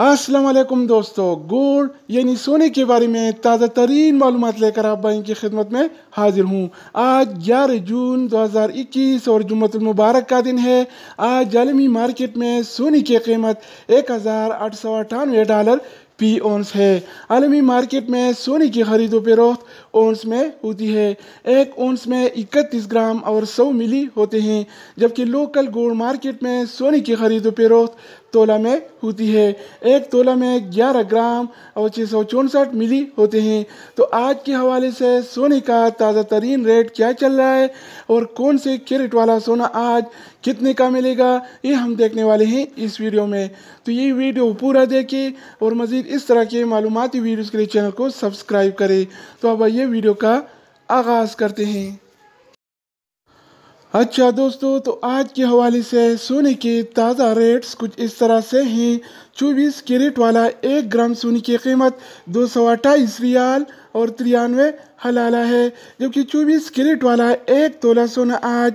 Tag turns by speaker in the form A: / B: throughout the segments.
A: असलम दोस्तों गोल्ड यानी सोने के बारे में ताज़ा तरीन मालूम लेकर आप भाई की खिदमत में हाजिर हूँ आज ग्यारह जून दो हज़ार इक्कीस और मुबारक का दिन है आज आलमी मार्केट में सोने की कीमत एक हज़ार आठ सौ अट्ठानवे डॉलर पी ओंस है आलमी मार्केट में सोने की खरीदो फरोख्त ओंस में होती है एक ओंस में इकतीस ग्राम और सौ मिली होते हैं जबकि लोकल गोल्ड मार्केट में सोने की खरीदो फरोख्त तोला में होती है एक तोला में ग्यारह ग्राम और छः सौ चौंसठ मिली होते हैं तो आज के हवाले से सोने का ताज़ा तरीन रेट क्या चल रहा है और कौन से कैरेट वाला सोना आज कितने का मिलेगा ये हम देखने वाले हैं इस वीडियो में तो ये वीडियो पूरा देखें और मज़ीद इस तरह के मालूमती वीडियोज़ के लिए चैनल को सब्सक्राइब करें तो अब ये वीडियो का आगाज़ करते हैं अच्छा दोस्तों तो आज के हवाले से सोने के ताज़ा रेट्स कुछ इस तरह से हैं चौबीस कैरेट वाला एक ग्राम सोने की कीमत दो सौ अट्ठाईस रियाल और तिरानवे हलाला है जबकि चौबीस कैरेट वाला एक तोला सोना आज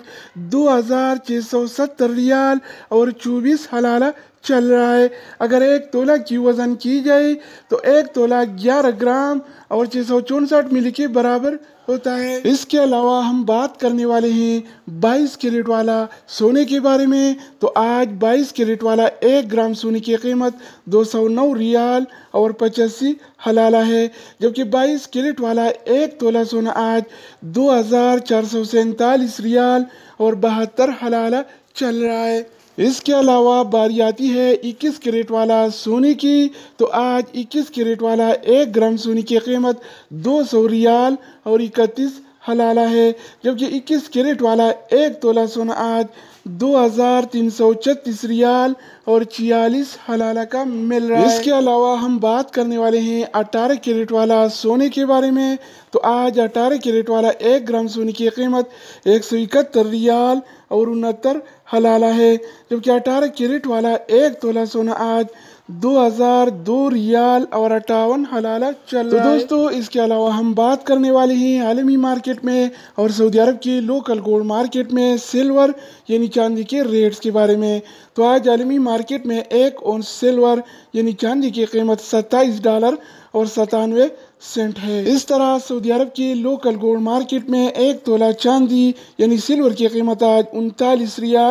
A: दो हज़ार छः सौ सत्तर रियाल और चौबीस हलाला चल रहा है अगर एक तोला की वजन की जाए तो एक तोला ग्यारह ग्राम और छः सौ चौंसठ मिल के बराबर होता है इसके अलावा हम बात करने वाले हैं 22 कैरेट वाला सोने के बारे में तो आज 22 कैरेट वाला एक ग्राम सोने की कीमत 209 रियाल और पचासी हलाला है जबकि 22 कैरेट वाला एक तोला सोना आज दो रियाल और बहत्तर हलाला चल रहा है इसके अलावा बारी आती है 21 कैरेट वाला सोने की तो आज 21 कैरेट वाला एक ग्राम सोने की कीमत दो सौ रियाल और इकतीस हलाला है जबकि 21 कैरेट वाला एक तोला सोना आज दो हज़ार तीन सौ छत्तीस रियाल और छियालीस हलाला का मिल रहा है इसके अलावा हम बात करने वाले हैं अठारह कैरेट वाला सोने के बारे में तो आज अठारह कैरेट वाला एक ग्राम सोने की कीमत एक सौ इकहत्तर रियाल और उनहत्तर हलाला है जबकि अठारह कैरेट वाला एक तोला सोना आज दो हज़ार दो रियाल और अट्ठावन हलाला चल तो दोस्तों इसके अलावा हम बात करने वाले हैं आलमी मार्केट में और सऊदी अरब की लोकल गोल्ड मार्केट में सिल्वर यानी चांदी के रेट्स के बारे में तो आज आलमी मार्केट में एक ओन सिल्वर यानी चांदी की कीमत सत्ताईस डॉलर और सतानवे सेंट है इस तरह सऊदी अरब की लोकल गोल्ड मार्केट में एक तोला चांदी यानी सिल्वर की कीमत आज उनतालीस रियाल